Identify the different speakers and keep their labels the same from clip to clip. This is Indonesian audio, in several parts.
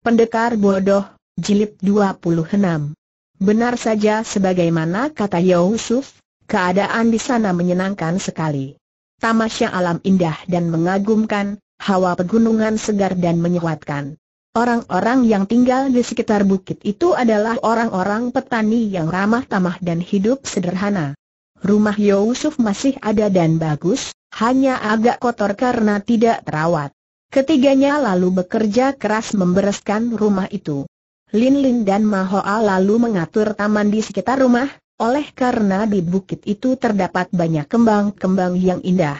Speaker 1: Pendekar Bodoh, Jilid 26 Benar saja sebagaimana kata Yusuf, keadaan di sana menyenangkan sekali. Tamasya alam indah dan mengagumkan, hawa pegunungan segar dan menyuatkan. Orang-orang yang tinggal di sekitar bukit itu adalah orang-orang petani yang ramah tamah dan hidup sederhana. Rumah Yusuf masih ada dan bagus, hanya agak kotor karena tidak terawat. Ketiganya lalu bekerja keras membereskan rumah itu. Lin Lin dan Mahoa lalu mengatur taman di sekitar rumah, oleh karena di bukit itu terdapat banyak kembang-kembang yang indah.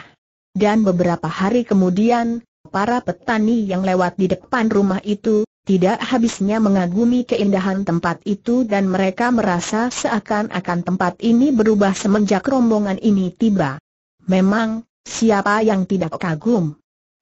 Speaker 1: Dan beberapa hari kemudian, para petani yang lewat di depan rumah itu, tidak habisnya mengagumi keindahan tempat itu dan mereka merasa seakan-akan tempat ini berubah semenjak rombongan ini tiba. Memang, siapa yang tidak kagum?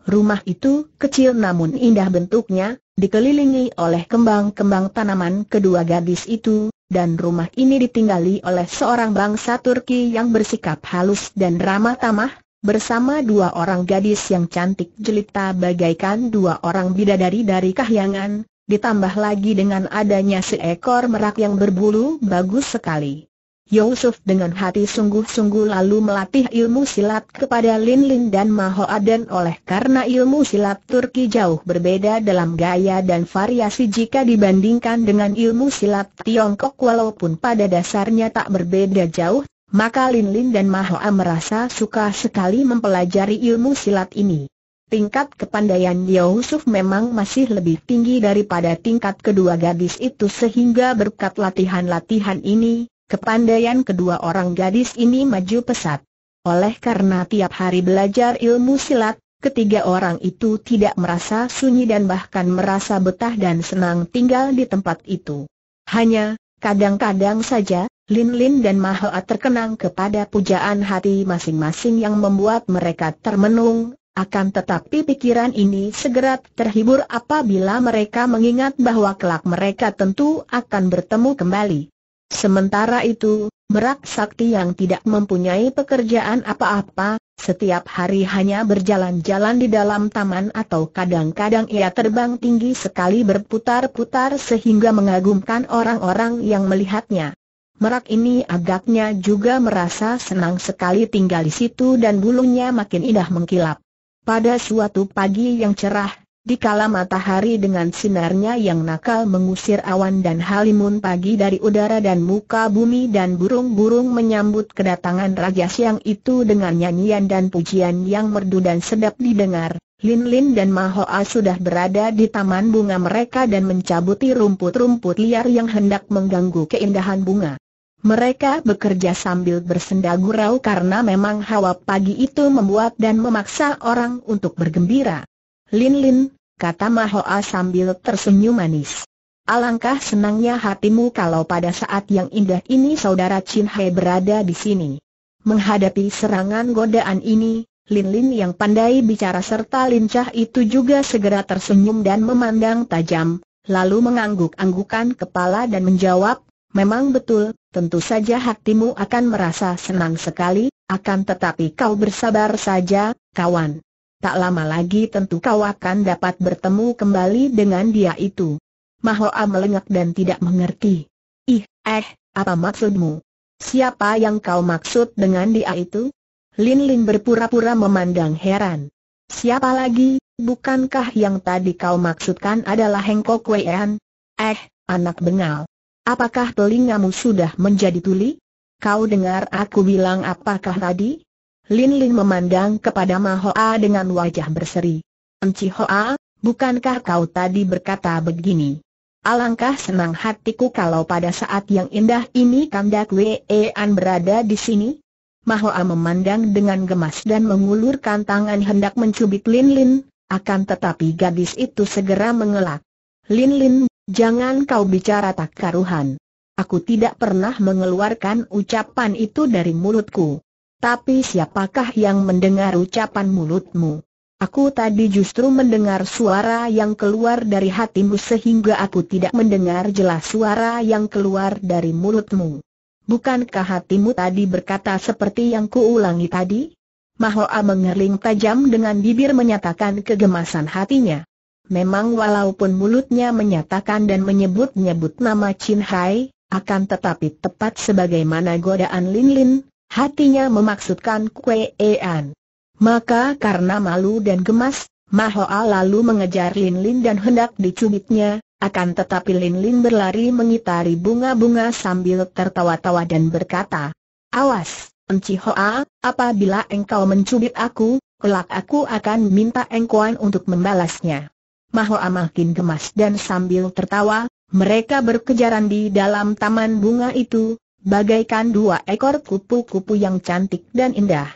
Speaker 1: Rumah itu kecil namun indah bentuknya, dikelilingi oleh kembang-kembang tanaman kedua gadis itu, dan rumah ini ditinggali oleh seorang bangsa Turki yang bersikap halus dan ramah tamah, bersama dua orang gadis yang cantik jelita bagaikan dua orang bidadari dari kahyangan, ditambah lagi dengan adanya seekor merak yang berbulu bagus sekali. Yusuf dengan hati sungguh-sungguh lalu melatih ilmu silat kepada Lin Lin dan Mahoa dan oleh karena ilmu silat Turki jauh berbeda dalam gaya dan variasi jika dibandingkan dengan ilmu silat Tiongkok walaupun pada dasarnya tak berbeda jauh, maka Lin Lin dan Mahoa merasa suka sekali mempelajari ilmu silat ini. Tingkat kepandaian Yusuf memang masih lebih tinggi daripada tingkat kedua gadis itu sehingga berkat latihan-latihan ini, Kepandaian kedua orang gadis ini maju pesat. Oleh karena tiap hari belajar ilmu silat, Ketiga orang itu tidak merasa sunyi dan bahkan merasa betah dan senang tinggal di tempat itu. Hanya, kadang-kadang saja, Lin Lin dan Mahoa terkenang kepada pujaan hati masing-masing yang membuat mereka termenung, akan tetapi pikiran ini segera terhibur apabila mereka mengingat bahwa kelak mereka tentu akan bertemu kembali. Sementara itu, Merak Sakti yang tidak mempunyai pekerjaan apa-apa, setiap hari hanya berjalan-jalan di dalam taman atau kadang-kadang ia terbang tinggi sekali berputar-putar sehingga mengagumkan orang-orang yang melihatnya. Merak ini agaknya juga merasa senang sekali tinggal di situ dan bulunya makin indah mengkilap. Pada suatu pagi yang cerah, Dikala matahari dengan sinarnya yang nakal mengusir awan dan halimun pagi dari udara dan muka bumi dan burung-burung menyambut kedatangan Raja Siang itu dengan nyanyian dan pujian yang merdu dan sedap didengar, Lin Lin dan Mahoa sudah berada di taman bunga mereka dan mencabuti rumput-rumput liar yang hendak mengganggu keindahan bunga. Mereka bekerja sambil bersenda gurau karena memang hawa pagi itu membuat dan memaksa orang untuk bergembira. Lin Lin, kata Mahoa sambil tersenyum manis. Alangkah senangnya hatimu kalau pada saat yang indah ini saudara Chin He berada di sini. Menghadapi serangan godaan ini, Lin Lin yang pandai bicara serta lincah itu juga segera tersenyum dan memandang tajam, lalu mengangguk-anggukan kepala dan menjawab, memang betul, tentu saja hatimu akan merasa senang sekali, akan tetapi kau bersabar saja, kawan tak lama lagi tentu kau akan dapat bertemu kembali dengan dia itu. Mahoa melengak dan tidak mengerti. Ih, eh, apa maksudmu? Siapa yang kau maksud dengan dia itu? Lin Lin berpura-pura memandang heran. Siapa lagi, bukankah yang tadi kau maksudkan adalah Hengko Kuean? Eh, anak bengal. Apakah telingamu sudah menjadi tuli? Kau dengar aku bilang apakah tadi? Lin Lin memandang kepada Mahoa dengan wajah berseri. Enci Hoa, bukankah kau tadi berkata begini? Alangkah senang hatiku kalau pada saat yang indah ini kandak Wean berada di sini? Mahoa memandang dengan gemas dan mengulurkan tangan hendak mencubit Lin Lin, akan tetapi gadis itu segera mengelak. Lin Lin, jangan kau bicara tak karuhan. Aku tidak pernah mengeluarkan ucapan itu dari mulutku. Tapi siapakah yang mendengar ucapan mulutmu? Aku tadi justru mendengar suara yang keluar dari hatimu sehingga aku tidak mendengar jelas suara yang keluar dari mulutmu. Bukankah hatimu tadi berkata seperti yang kuulangi tadi? Mahoa mengerling tajam dengan bibir menyatakan kegemasan hatinya. Memang walaupun mulutnya menyatakan dan menyebut-nyebut nama Chin Hai, akan tetapi tepat sebagaimana godaan Lin Lin, Hatinya memaksudkan Kue Ean. Maka karena malu dan gemas, Mahoa lalu mengejar Lin Lin dan hendak dicubitnya, akan tetapi Lin Lin berlari mengitari bunga-bunga sambil tertawa-tawa dan berkata, Awas, Enci Hoa, apabila engkau mencubit aku, kelak aku akan minta engkauan untuk membalasnya. Mahoa makin gemas dan sambil tertawa, mereka berkejaran di dalam taman bunga itu, bagaikan dua ekor kupu-kupu yang cantik dan indah.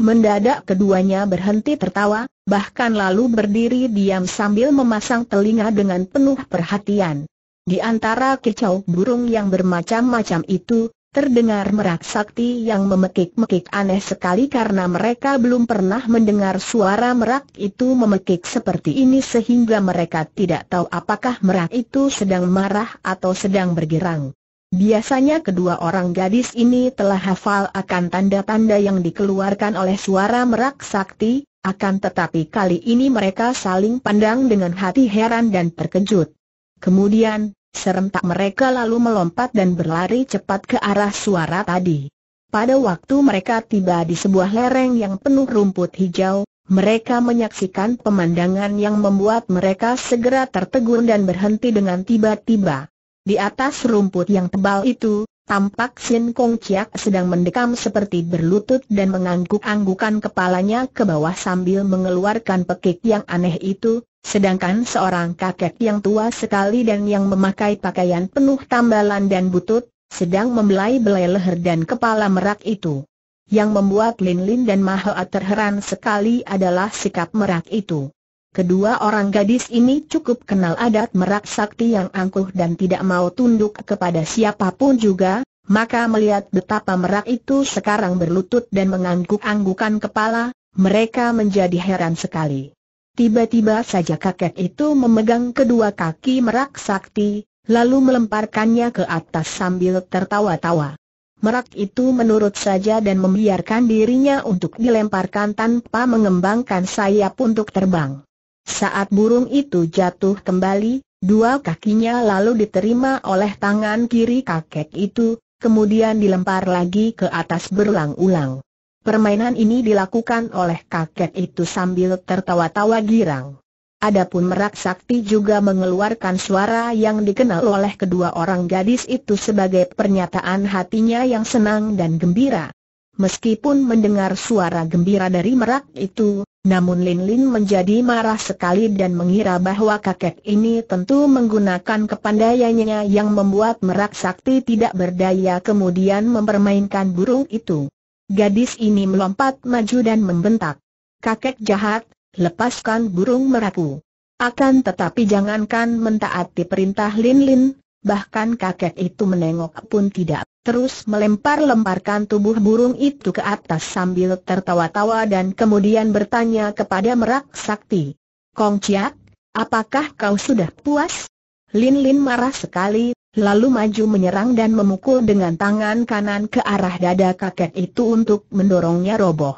Speaker 1: Mendadak keduanya berhenti tertawa, bahkan lalu berdiri diam sambil memasang telinga dengan penuh perhatian. Di antara kicau burung yang bermacam-macam itu, terdengar merak sakti yang memekik-mekik aneh sekali karena mereka belum pernah mendengar suara merak itu memekik seperti ini sehingga mereka tidak tahu apakah merak itu sedang marah atau sedang bergirang. Biasanya kedua orang gadis ini telah hafal akan tanda-tanda yang dikeluarkan oleh suara merak sakti, akan tetapi kali ini mereka saling pandang dengan hati heran dan terkejut. Kemudian, serentak mereka lalu melompat dan berlari cepat ke arah suara tadi. Pada waktu mereka tiba di sebuah lereng yang penuh rumput hijau, mereka menyaksikan pemandangan yang membuat mereka segera tertegun dan berhenti dengan tiba-tiba. Di atas rumput yang tebal itu, tampak Sin Kong Chiak sedang mendekam seperti berlutut dan mengangguk-anggukan kepalanya ke bawah sambil mengeluarkan pekik yang aneh itu, sedangkan seorang kakek yang tua sekali dan yang memakai pakaian penuh tambalan dan butut, sedang membelai-belai leher dan kepala merak itu. Yang membuat Lin Lin dan Mahoa terheran sekali adalah sikap merak itu. Kedua orang gadis ini cukup kenal adat merak sakti yang angkuh dan tidak mau tunduk kepada siapapun juga, maka melihat betapa merak itu sekarang berlutut dan mengangguk-anggukan kepala, mereka menjadi heran sekali. Tiba-tiba saja kakek itu memegang kedua kaki merak sakti, lalu melemparkannya ke atas sambil tertawa-tawa. Merak itu menurut saja dan membiarkan dirinya untuk dilemparkan tanpa mengembangkan sayap untuk terbang. Saat burung itu jatuh kembali, dua kakinya lalu diterima oleh tangan kiri kakek itu, kemudian dilempar lagi ke atas berulang-ulang. Permainan ini dilakukan oleh kakek itu sambil tertawa-tawa girang. Adapun Merak Sakti juga mengeluarkan suara yang dikenal oleh kedua orang gadis itu sebagai pernyataan hatinya yang senang dan gembira. Meskipun mendengar suara gembira dari Merak itu, namun Lin Lin menjadi marah sekali dan mengira bahwa kakek ini tentu menggunakan kepandaiannya yang membuat merak sakti tidak berdaya kemudian mempermainkan burung itu. Gadis ini melompat maju dan membentak. Kakek jahat, lepaskan burung meraku. Akan tetapi jangankan mentaati perintah Lin Lin, bahkan kakek itu menengok pun tidak terus melempar-lemparkan tubuh burung itu ke atas sambil tertawa-tawa dan kemudian bertanya kepada Merak Sakti. Kong Chiak, apakah kau sudah puas? Lin Lin marah sekali, lalu maju menyerang dan memukul dengan tangan kanan ke arah dada kakek itu untuk mendorongnya roboh.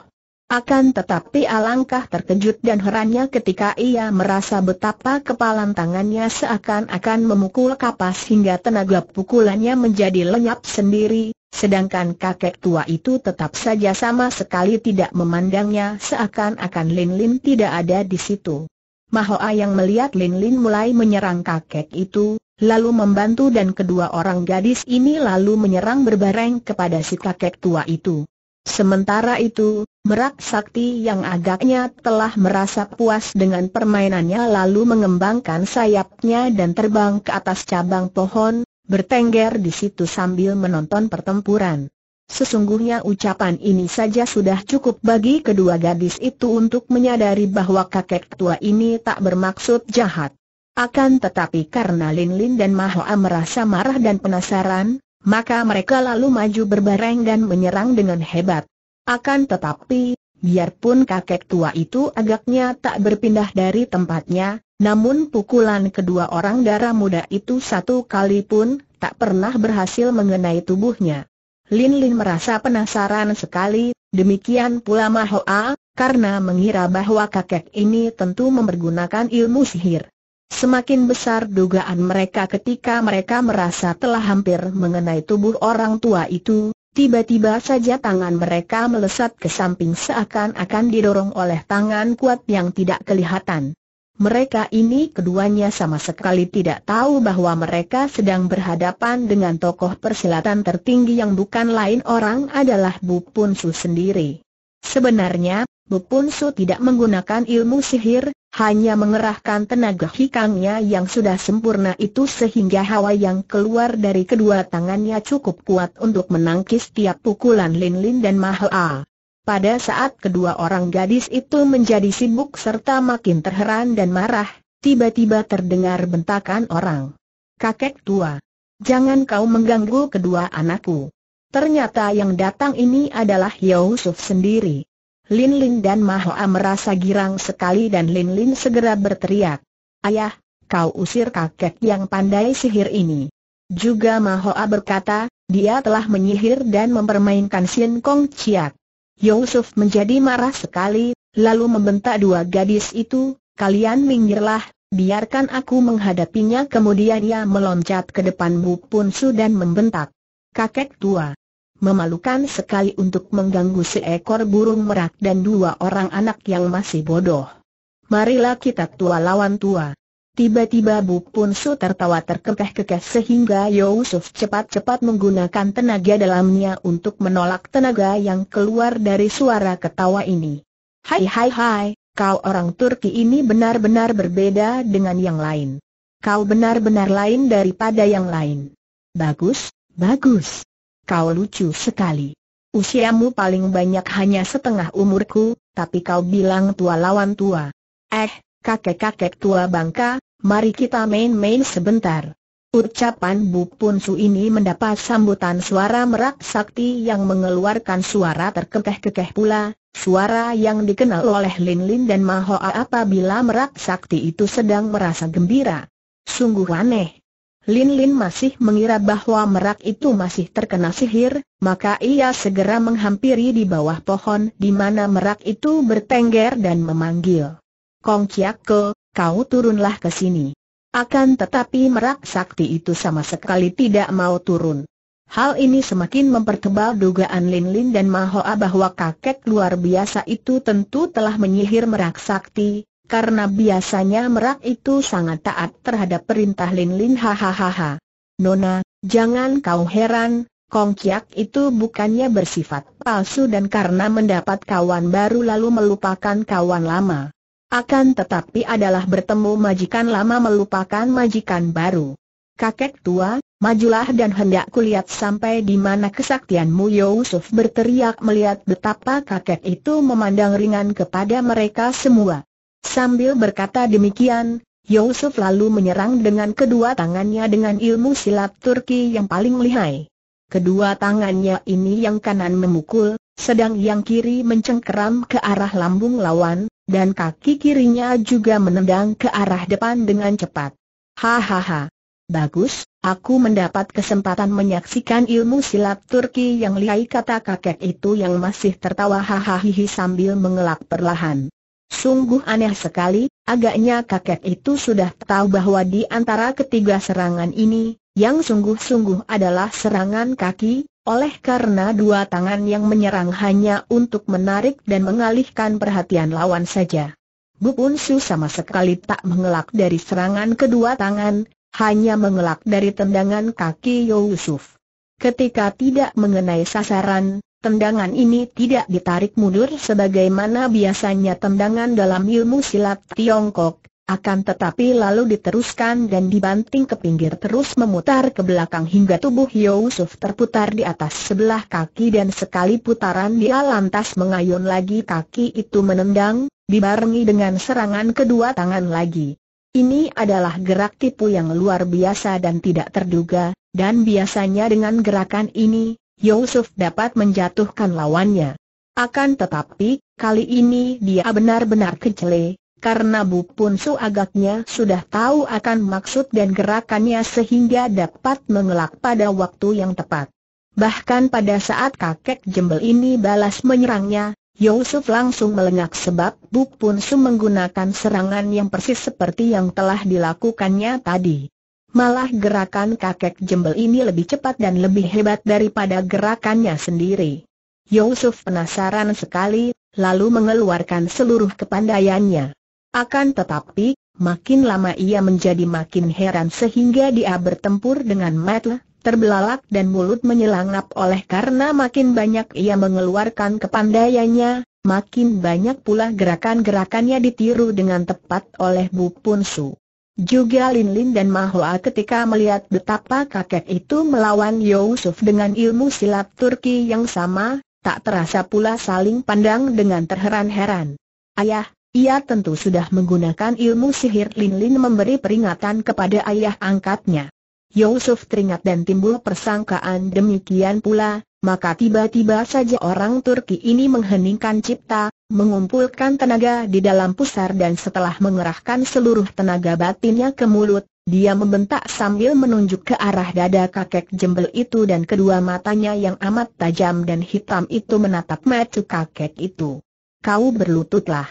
Speaker 1: Akan tetapi alangkah terkejut dan herannya ketika ia merasa betapa kepalan tangannya seakan-akan memukul kapas hingga tenaga pukulannya menjadi lenyap sendiri, sedangkan kakek tua itu tetap saja sama sekali tidak memandangnya seakan-akan Lin Lin tidak ada di situ. Mahoa yang melihat Lin Lin mulai menyerang kakek itu, lalu membantu dan kedua orang gadis ini lalu menyerang berbareng kepada si kakek tua itu. Sementara itu, Merak Sakti yang agaknya telah merasa puas dengan permainannya lalu mengembangkan sayapnya dan terbang ke atas cabang pohon, bertengger di situ sambil menonton pertempuran. Sesungguhnya ucapan ini saja sudah cukup bagi kedua gadis itu untuk menyadari bahwa kakek tua ini tak bermaksud jahat. Akan tetapi karena Lin Lin dan Mahoa merasa marah dan penasaran, maka mereka lalu maju berbareng dan menyerang dengan hebat. Akan tetapi, biarpun kakek tua itu agaknya tak berpindah dari tempatnya, namun pukulan kedua orang darah muda itu satu kali pun tak pernah berhasil mengenai tubuhnya. Lin Lin merasa penasaran sekali, demikian pula Mahoa, karena mengira bahwa kakek ini tentu mempergunakan ilmu sihir. Semakin besar dugaan mereka ketika mereka merasa telah hampir mengenai tubuh orang tua itu, Tiba-tiba saja tangan mereka melesat ke samping seakan-akan didorong oleh tangan kuat yang tidak kelihatan. Mereka ini keduanya sama sekali tidak tahu bahwa mereka sedang berhadapan dengan tokoh persilatan tertinggi yang bukan lain orang adalah Bu Punsu sendiri. Sebenarnya, Bopun Su tidak menggunakan ilmu sihir, hanya mengerahkan tenaga hikangnya yang sudah sempurna itu sehingga hawa yang keluar dari kedua tangannya cukup kuat untuk menangkis tiap pukulan Lin Lin dan Maha. Pada saat kedua orang gadis itu menjadi sibuk serta makin terheran dan marah, tiba-tiba terdengar bentakan orang. Kakek tua, jangan kau mengganggu kedua anakku. Ternyata yang datang ini adalah Yusuf sendiri. Lin Lin dan Mahoa merasa girang sekali dan Lin Lin segera berteriak. Ayah, kau usir kakek yang pandai sihir ini. Juga Mahoa berkata, dia telah menyihir dan mempermainkan Sin Kong Chiak. Yusuf menjadi marah sekali, lalu membentak dua gadis itu, kalian minggirlah, biarkan aku menghadapinya kemudian ia meloncat ke depan Bu Su dan membentak. Kakek tua, Memalukan sekali untuk mengganggu seekor burung merak dan dua orang anak yang masih bodoh. Marilah kita tua lawan tua. Tiba-tiba Bu Pun Su tertawa terkekeh-kekeh sehingga Yusuf cepat-cepat menggunakan tenaga dalamnya untuk menolak tenaga yang keluar dari suara ketawa ini. Hai hai hai, kau orang Turki ini benar-benar berbeda dengan yang lain. Kau benar-benar lain daripada yang lain. Bagus, bagus kau lucu sekali. Usiamu paling banyak hanya setengah umurku, tapi kau bilang tua lawan tua. Eh, kakek-kakek tua bangka, mari kita main-main sebentar. Ucapan Bu Punsu ini mendapat sambutan suara merak sakti yang mengeluarkan suara terkekeh-kekeh pula, suara yang dikenal oleh Lin Lin dan Mahoa apabila merak sakti itu sedang merasa gembira. Sungguh aneh, Lin Lin masih mengira bahwa merak itu masih terkena sihir, maka ia segera menghampiri di bawah pohon di mana merak itu bertengger dan memanggil. Kong Chiak Ke, kau turunlah ke sini. Akan tetapi merak sakti itu sama sekali tidak mau turun. Hal ini semakin mempertebal dugaan Lin Lin dan Mahoa bahwa kakek luar biasa itu tentu telah menyihir merak sakti, karena biasanya merak itu sangat taat terhadap perintah Lin Lin hahaha. Nona, jangan kau heran, Kong Kiak itu bukannya bersifat palsu dan karena mendapat kawan baru lalu melupakan kawan lama. Akan tetapi adalah bertemu majikan lama melupakan majikan baru. Kakek tua, majulah dan hendak kulihat sampai di mana kesaktianmu Yusuf berteriak melihat betapa kakek itu memandang ringan kepada mereka semua. Sambil berkata demikian, Yusuf lalu menyerang dengan kedua tangannya dengan ilmu silat Turki yang paling lihai. Kedua tangannya ini yang kanan memukul, sedang yang kiri mencengkeram ke arah lambung lawan, dan kaki kirinya juga menendang ke arah depan dengan cepat. Hahaha. Bagus, aku mendapat kesempatan menyaksikan ilmu silat Turki yang lihai kata kakek itu yang masih tertawa hahaha sambil mengelak perlahan. Sungguh aneh sekali, agaknya kakek itu sudah tahu bahwa di antara ketiga serangan ini, yang sungguh-sungguh adalah serangan kaki, oleh karena dua tangan yang menyerang hanya untuk menarik dan mengalihkan perhatian lawan saja. Bu Unsu sama sekali tak mengelak dari serangan kedua tangan, hanya mengelak dari tendangan kaki Yusuf. Ketika tidak mengenai sasaran, Tendangan ini tidak ditarik mundur sebagaimana biasanya tendangan dalam ilmu silat Tiongkok, akan tetapi lalu diteruskan dan dibanting ke pinggir terus memutar ke belakang hingga tubuh Yusuf terputar di atas sebelah kaki dan sekali putaran dia lantas mengayun lagi kaki itu menendang, dibarengi dengan serangan kedua tangan lagi. Ini adalah gerak tipu yang luar biasa dan tidak terduga, dan biasanya dengan gerakan ini, Yusuf dapat menjatuhkan lawannya. Akan tetapi, kali ini dia benar-benar kecele, karena Bu Punsu agaknya sudah tahu akan maksud dan gerakannya sehingga dapat mengelak pada waktu yang tepat. Bahkan pada saat kakek jembel ini balas menyerangnya, Yusuf langsung melengak sebab Bu Punsu menggunakan serangan yang persis seperti yang telah dilakukannya tadi. Malah gerakan kakek jembel ini lebih cepat dan lebih hebat daripada gerakannya sendiri. Yusuf penasaran sekali, lalu mengeluarkan seluruh kepandaiannya. Akan tetapi, makin lama ia menjadi makin heran sehingga dia bertempur dengan Matle, terbelalak dan mulut menyelangap oleh karena makin banyak ia mengeluarkan kepandaiannya, makin banyak pula gerakan-gerakannya ditiru dengan tepat oleh Bu Punsu. Juga Lin Lin dan Mahua ketika melihat betapa kakek itu melawan Yusuf dengan ilmu silat Turki yang sama, tak terasa pula saling pandang dengan terheran-heran. Ayah, ia tentu sudah menggunakan ilmu sihir Lin Lin memberi peringatan kepada ayah angkatnya. Yusuf teringat dan timbul persangkaan demikian pula, maka tiba-tiba saja orang Turki ini mengheningkan cipta, mengumpulkan tenaga di dalam pusar dan setelah mengerahkan seluruh tenaga batinnya ke mulut, dia membentak sambil menunjuk ke arah dada kakek jembel itu dan kedua matanya yang amat tajam dan hitam itu menatap mata kakek itu. Kau berlututlah.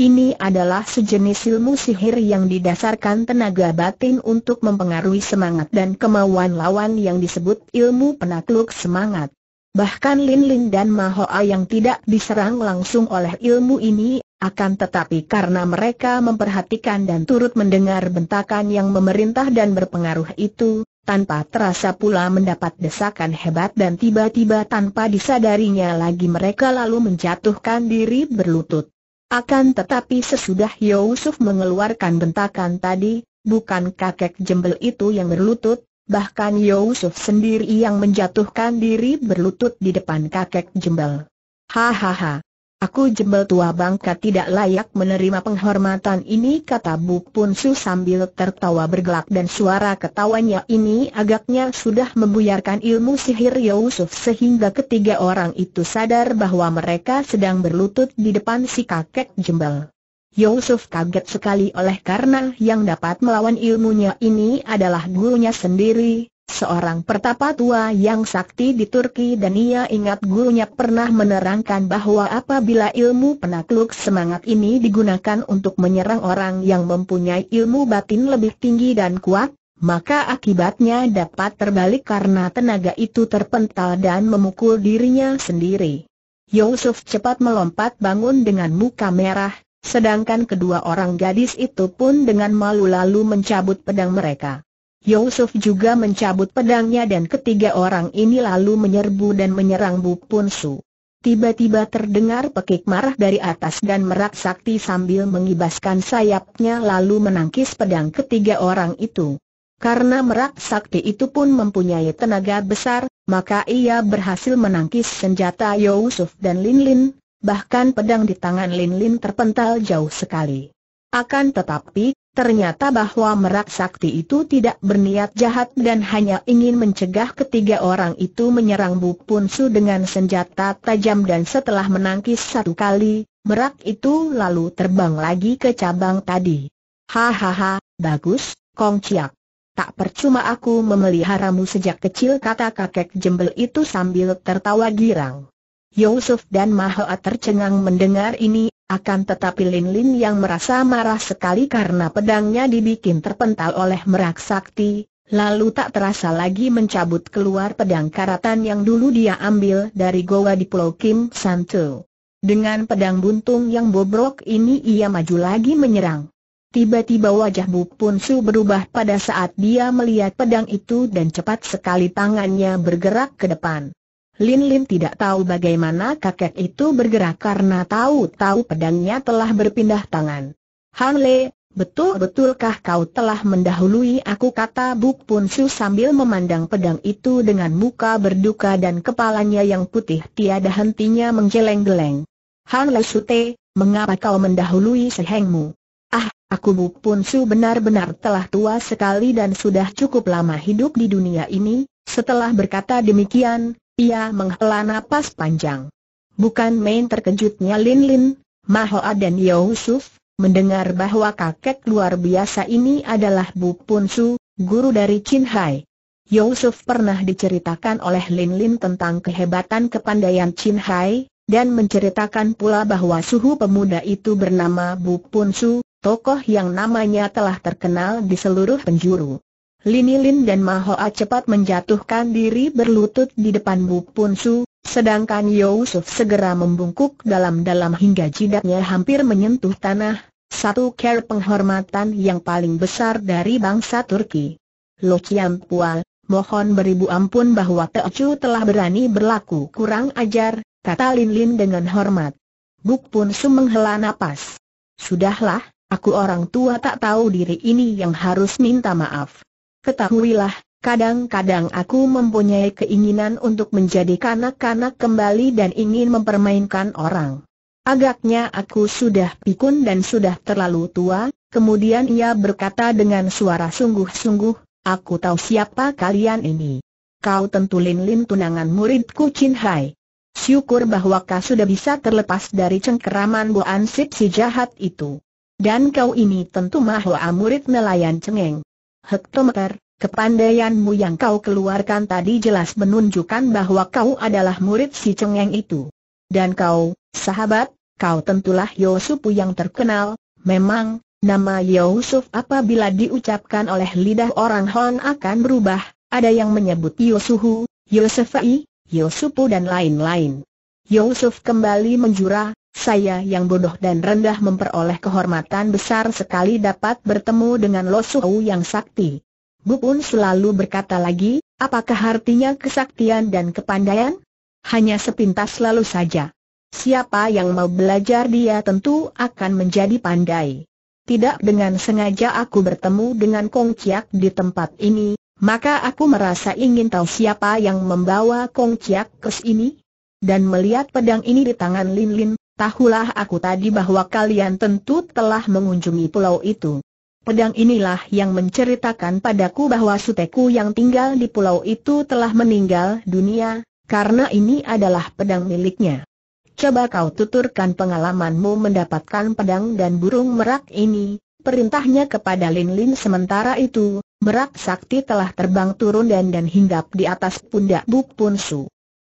Speaker 1: Ini adalah sejenis ilmu sihir yang didasarkan tenaga batin untuk mempengaruhi semangat dan kemauan lawan yang disebut ilmu penakluk semangat. Bahkan Lin Lin dan Mahoa yang tidak diserang langsung oleh ilmu ini, akan tetapi karena mereka memperhatikan dan turut mendengar bentakan yang memerintah dan berpengaruh itu, tanpa terasa pula mendapat desakan hebat dan tiba-tiba tanpa disadarinya lagi mereka lalu menjatuhkan diri berlutut. Akan tetapi sesudah Yusuf mengeluarkan bentakan tadi, bukan kakek jembel itu yang berlutut, bahkan Yusuf sendiri yang menjatuhkan diri berlutut di depan kakek jembal. Hahaha. Aku jembal tua bangka tidak layak menerima penghormatan ini kata Bu Punsu sambil tertawa bergelak dan suara ketawanya ini agaknya sudah membuyarkan ilmu sihir Yusuf sehingga ketiga orang itu sadar bahwa mereka sedang berlutut di depan si kakek jembal. Yusuf kaget sekali oleh karena yang dapat melawan ilmunya ini adalah gurunya sendiri, seorang pertapa tua yang sakti di Turki dan ia ingat gurunya pernah menerangkan bahwa apabila ilmu penakluk semangat ini digunakan untuk menyerang orang yang mempunyai ilmu batin lebih tinggi dan kuat, maka akibatnya dapat terbalik karena tenaga itu terpental dan memukul dirinya sendiri. Yusuf cepat melompat bangun dengan muka merah, Sedangkan kedua orang gadis itu pun dengan malu lalu mencabut pedang mereka. Yusuf juga mencabut pedangnya dan ketiga orang ini lalu menyerbu dan menyerang Bu Pun Su. Tiba-tiba terdengar pekik marah dari atas dan merak sakti sambil mengibaskan sayapnya lalu menangkis pedang ketiga orang itu. Karena merak sakti itu pun mempunyai tenaga besar, maka ia berhasil menangkis senjata Yusuf dan Lin Lin, bahkan pedang di tangan Lin Lin terpental jauh sekali. Akan tetapi, ternyata bahwa merak sakti itu tidak berniat jahat dan hanya ingin mencegah ketiga orang itu menyerang Bu Pun Su dengan senjata tajam dan setelah menangkis satu kali, merak itu lalu terbang lagi ke cabang tadi. Hahaha, bagus, Kong Ciak. Tak percuma aku memeliharamu sejak kecil kata kakek jembel itu sambil tertawa girang. Yusuf dan Mahoa tercengang mendengar ini, akan tetapi Lin Lin yang merasa marah sekali karena pedangnya dibikin terpental oleh merak sakti, lalu tak terasa lagi mencabut keluar pedang karatan yang dulu dia ambil dari goa di Pulau Kim San Santu. Dengan pedang buntung yang bobrok ini ia maju lagi menyerang. Tiba-tiba wajah Bu Pun Su berubah pada saat dia melihat pedang itu dan cepat sekali tangannya bergerak ke depan. Lin Lin tidak tahu bagaimana kakek itu bergerak karena tahu-tahu pedangnya telah berpindah tangan. Han Le, betul-betulkah kau telah mendahului aku kata Buk Pun Su sambil memandang pedang itu dengan muka berduka dan kepalanya yang putih tiada hentinya menggeleng-geleng. Han Le Sute, mengapa kau mendahului sehengmu? Ah, aku Buk Pun Su benar-benar telah tua sekali dan sudah cukup lama hidup di dunia ini, setelah berkata demikian, ia menghela nafas panjang. Bukan main terkejutnya Lin Lin, Mahoa dan Yusuf, mendengar bahwa kakek luar biasa ini adalah Bu Su, guru dari Chin Hai. Yusuf pernah diceritakan oleh Lin Lin tentang kehebatan kepandaian Chin Hai, dan menceritakan pula bahwa suhu pemuda itu bernama Bu Su, tokoh yang namanya telah terkenal di seluruh penjuru. Linilin dan Mahoa cepat menjatuhkan diri berlutut di depan Bu Punsu, sedangkan Yusuf segera membungkuk dalam-dalam hingga jidatnya hampir menyentuh tanah, satu care penghormatan yang paling besar dari bangsa Turki. Lo Chiam Pual, mohon beribu ampun bahwa Chu telah berani berlaku kurang ajar, kata Lin Linlin dengan hormat. Buk Punsu menghela napas. Sudahlah, aku orang tua tak tahu diri ini yang harus minta maaf. Ketahuilah, kadang-kadang aku mempunyai keinginan untuk menjadi kanak-kanak kembali dan ingin mempermainkan orang. Agaknya aku sudah pikun dan sudah terlalu tua, kemudian ia berkata dengan suara sungguh-sungguh, aku tahu siapa kalian ini. Kau tentu lin-lin tunangan muridku Chin Hai. Syukur bahwa kau sudah bisa terlepas dari cengkeraman Bu Ansip si jahat itu. Dan kau ini tentu mahu murid nelayan cengeng hektometer, kepandaianmu yang kau keluarkan tadi jelas menunjukkan bahwa kau adalah murid si cengeng itu. Dan kau, sahabat, kau tentulah Yosupu yang terkenal, memang, nama Yosuf apabila diucapkan oleh lidah orang Hon akan berubah, ada yang menyebut Yosuhu, Yosefai, Yosupu dan lain-lain. Yosuf kembali menjurah. Saya yang bodoh dan rendah memperoleh kehormatan besar sekali dapat bertemu dengan Lo Suhu yang sakti. Bupun selalu berkata lagi, apakah artinya kesaktian dan kepandaian? Hanya sepintas lalu saja. Siapa yang mau belajar dia tentu akan menjadi pandai. Tidak dengan sengaja aku bertemu dengan Kong Chiak di tempat ini, maka aku merasa ingin tahu siapa yang membawa Kong Chiak ke sini. Dan melihat pedang ini di tangan Lin Lin, Tahulah aku tadi bahwa kalian tentu telah mengunjungi pulau itu. Pedang inilah yang menceritakan padaku bahwa suteku yang tinggal di pulau itu telah meninggal dunia, karena ini adalah pedang miliknya. Coba kau tuturkan pengalamanmu mendapatkan pedang dan burung merak ini, perintahnya kepada Lin Lin sementara itu, merak sakti telah terbang turun dan dan hinggap di atas pundak Buk Pun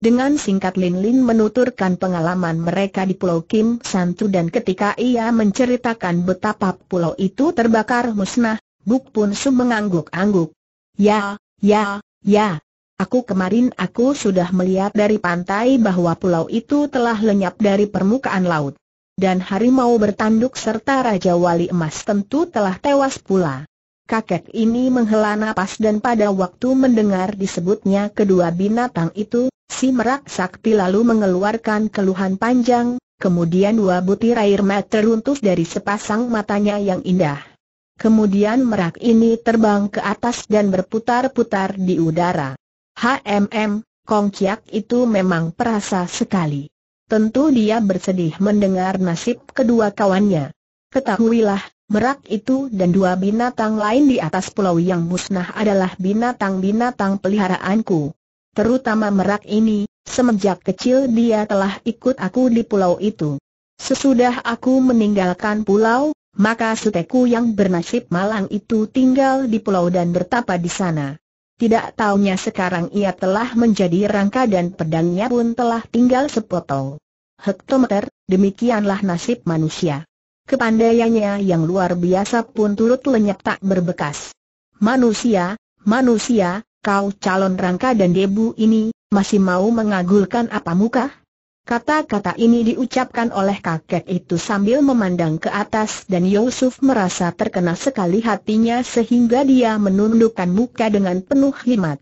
Speaker 1: dengan singkat Lin Lin menuturkan pengalaman mereka di Pulau Kim Santu dan ketika ia menceritakan betapa pulau itu terbakar musnah, Buk Pun Su mengangguk-angguk. Ya, ya, ya. Aku kemarin aku sudah melihat dari pantai bahwa pulau itu telah lenyap dari permukaan laut. Dan harimau bertanduk serta Raja Wali Emas tentu telah tewas pula. Kakek ini menghela napas dan pada waktu mendengar disebutnya kedua binatang itu, Si merak sakti lalu mengeluarkan keluhan panjang, kemudian dua butir air mata runtuh dari sepasang matanya yang indah. Kemudian merak ini terbang ke atas dan berputar-putar di udara. HMM, Kong Kiak itu memang perasa sekali. Tentu dia bersedih mendengar nasib kedua kawannya. Ketahuilah, merak itu dan dua binatang lain di atas pulau yang musnah adalah binatang-binatang peliharaanku terutama Merak ini, semenjak kecil dia telah ikut aku di pulau itu. Sesudah aku meninggalkan pulau, maka suteku yang bernasib malang itu tinggal di pulau dan bertapa di sana. Tidak taunya sekarang ia telah menjadi rangka dan pedangnya pun telah tinggal sepotong hektometer, demikianlah nasib manusia. Kepandaiannya yang luar biasa pun turut lenyap tak berbekas. Manusia, manusia, kau calon rangka dan debu ini, masih mau mengagulkan apa muka? Kata-kata ini diucapkan oleh kakek itu sambil memandang ke atas dan Yusuf merasa terkena sekali hatinya sehingga dia menundukkan muka dengan penuh himat.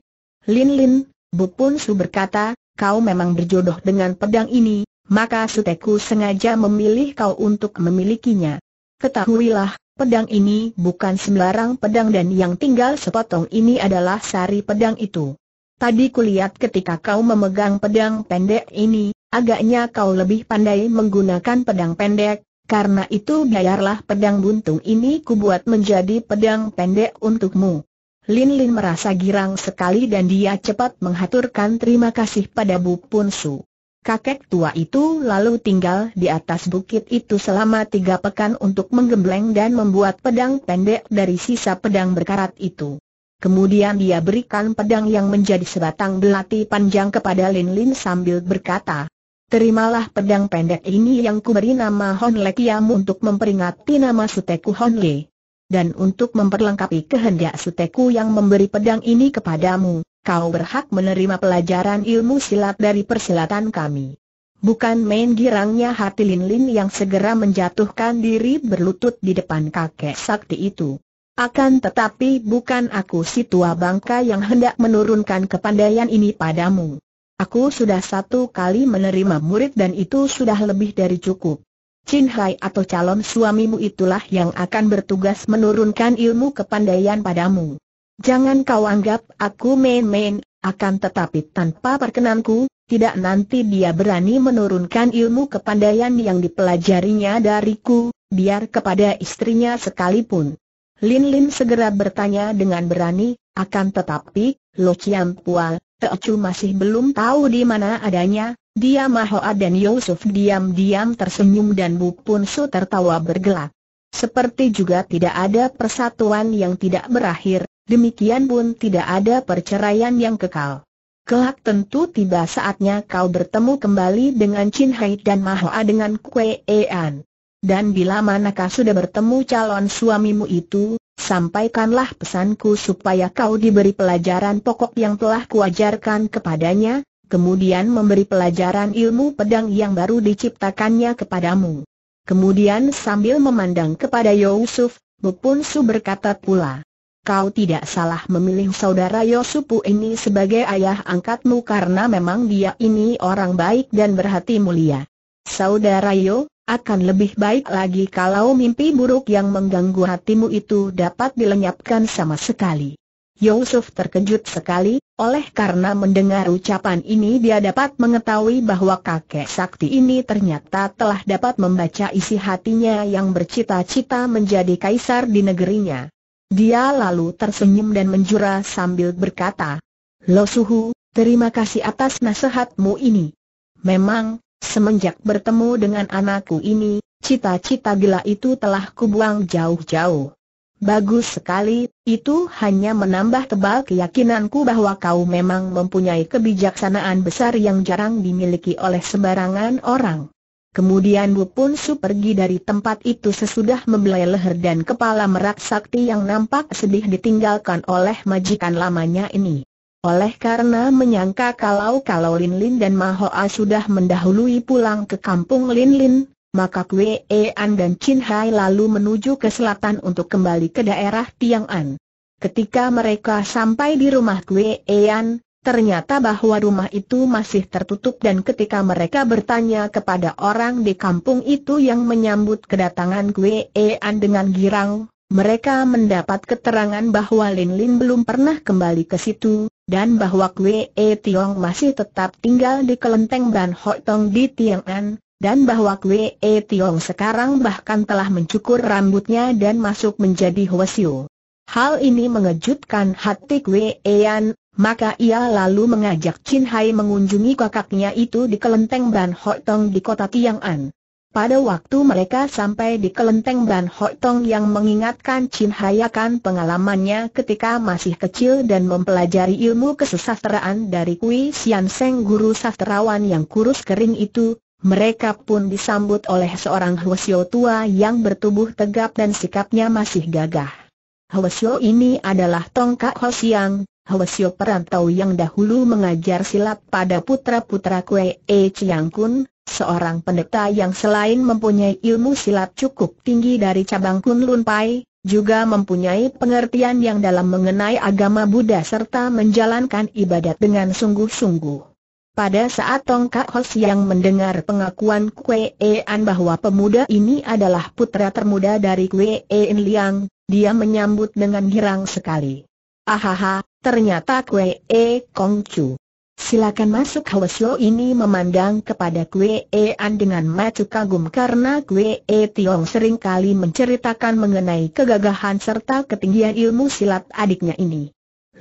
Speaker 1: Lin Lin, Bu Pun Su berkata, kau memang berjodoh dengan pedang ini, maka Suteku sengaja memilih kau untuk memilikinya. Ketahuilah, Pedang ini bukan sembarang pedang dan yang tinggal sepotong ini adalah sari pedang itu. Tadi kulihat ketika kau memegang pedang pendek ini, agaknya kau lebih pandai menggunakan pedang pendek, karena itu biarlah pedang buntung ini kubuat menjadi pedang pendek untukmu. Lin Lin merasa girang sekali dan dia cepat menghaturkan terima kasih pada Bu Punsu. Kakek tua itu lalu tinggal di atas bukit itu selama tiga pekan untuk menggembleng dan membuat pedang pendek dari sisa pedang berkarat itu. Kemudian dia berikan pedang yang menjadi sebatang belati panjang kepada Lin Lin sambil berkata, Terimalah pedang pendek ini yang kuberi nama Hon Le Kiam untuk memperingati nama Suteku Hon Le. Dan untuk memperlengkapi kehendak Suteku yang memberi pedang ini kepadamu kau berhak menerima pelajaran ilmu silat dari persilatan kami. Bukan main girangnya hati Lin Lin yang segera menjatuhkan diri berlutut di depan kakek sakti itu. Akan tetapi bukan aku si tua bangka yang hendak menurunkan kepandaian ini padamu. Aku sudah satu kali menerima murid dan itu sudah lebih dari cukup. Chin Hai atau calon suamimu itulah yang akan bertugas menurunkan ilmu kepandaian padamu. Jangan kau anggap aku main-main, akan tetapi tanpa perkenanku, tidak nanti dia berani menurunkan ilmu kepandaian yang dipelajarinya dariku, biar kepada istrinya sekalipun. Lin Lin segera bertanya dengan berani, akan tetapi, Lo Chiam Pual, Teocu masih belum tahu di mana adanya, dia Mahoa dan Yusuf diam-diam tersenyum dan Bu Pun Su tertawa bergelak. Seperti juga tidak ada persatuan yang tidak berakhir, demikian pun tidak ada perceraian yang kekal. Kelak tentu tiba saatnya kau bertemu kembali dengan Chin Hai dan Mahoa dengan Kue Ean. Dan bila manakah sudah bertemu calon suamimu itu, sampaikanlah pesanku supaya kau diberi pelajaran pokok yang telah kuajarkan kepadanya, kemudian memberi pelajaran ilmu pedang yang baru diciptakannya kepadamu. Kemudian sambil memandang kepada Yusuf, Bupun Su berkata pula, kau tidak salah memilih saudara Yosupu ini sebagai ayah angkatmu karena memang dia ini orang baik dan berhati mulia. Saudara Yo, akan lebih baik lagi kalau mimpi buruk yang mengganggu hatimu itu dapat dilenyapkan sama sekali. Yusuf terkejut sekali, oleh karena mendengar ucapan ini dia dapat mengetahui bahwa kakek sakti ini ternyata telah dapat membaca isi hatinya yang bercita-cita menjadi kaisar di negerinya. Dia lalu tersenyum dan menjura sambil berkata, Lo Suhu, terima kasih atas nasihatmu ini. Memang, semenjak bertemu dengan anakku ini, cita-cita gila itu telah kubuang jauh-jauh. Bagus sekali, itu hanya menambah tebal keyakinanku bahwa kau memang mempunyai kebijaksanaan besar yang jarang dimiliki oleh sembarangan orang. Kemudian Bu Pun Su pergi dari tempat itu sesudah membelai leher dan kepala merak sakti yang nampak sedih ditinggalkan oleh majikan lamanya ini. Oleh karena menyangka kalau-kalau Lin Lin dan Mahoa sudah mendahului pulang ke kampung Lin Lin, maka Kwe An dan Chin Hai lalu menuju ke selatan untuk kembali ke daerah Tiang An. Ketika mereka sampai di rumah Kwe An, Ternyata bahwa rumah itu masih tertutup dan ketika mereka bertanya kepada orang di kampung itu yang menyambut kedatangan Gue An dengan girang, mereka mendapat keterangan bahwa Lin Lin belum pernah kembali ke situ, dan bahwa Gue Tiong masih tetap tinggal di kelenteng Ban Hok Tong di An dan bahwa Kwe E Tiong sekarang bahkan telah mencukur rambutnya dan masuk menjadi Hwasyu. Hal ini mengejutkan hati Kwe Ean, maka ia lalu mengajak Chin Hai mengunjungi kakaknya itu di kelenteng Ban Hotong Tong di kota Tiang'an. Pada waktu mereka sampai di kelenteng Ban Hotong Tong yang mengingatkan Chin Hai akan pengalamannya ketika masih kecil dan mempelajari ilmu kesesasteraan dari Kui Sian Seng guru sastrawan yang kurus kering itu, mereka pun disambut oleh seorang Hwasyo tua yang bertubuh tegap dan sikapnya masih gagah. Hwasyo ini adalah tongkat Hosiang, Hwasyo perantau yang dahulu mengajar silat pada putra-putra Kue E Chiang Kun, seorang pendeta yang selain mempunyai ilmu silat cukup tinggi dari cabang Kun Lun Pai, juga mempunyai pengertian yang dalam mengenai agama Buddha serta menjalankan ibadat dengan sungguh-sungguh. Pada saat Tong Kak Hos yang mendengar pengakuan Kue e An bahwa pemuda ini adalah putra termuda dari Kue In e Liang, dia menyambut dengan girang sekali. Ahaha, ternyata kue e Kong Chu. Silakan masuk Hwasyo ini memandang kepada Kue e An dengan macu kagum karena Kue e Tiong seringkali menceritakan mengenai kegagahan serta ketinggian ilmu silat adiknya ini.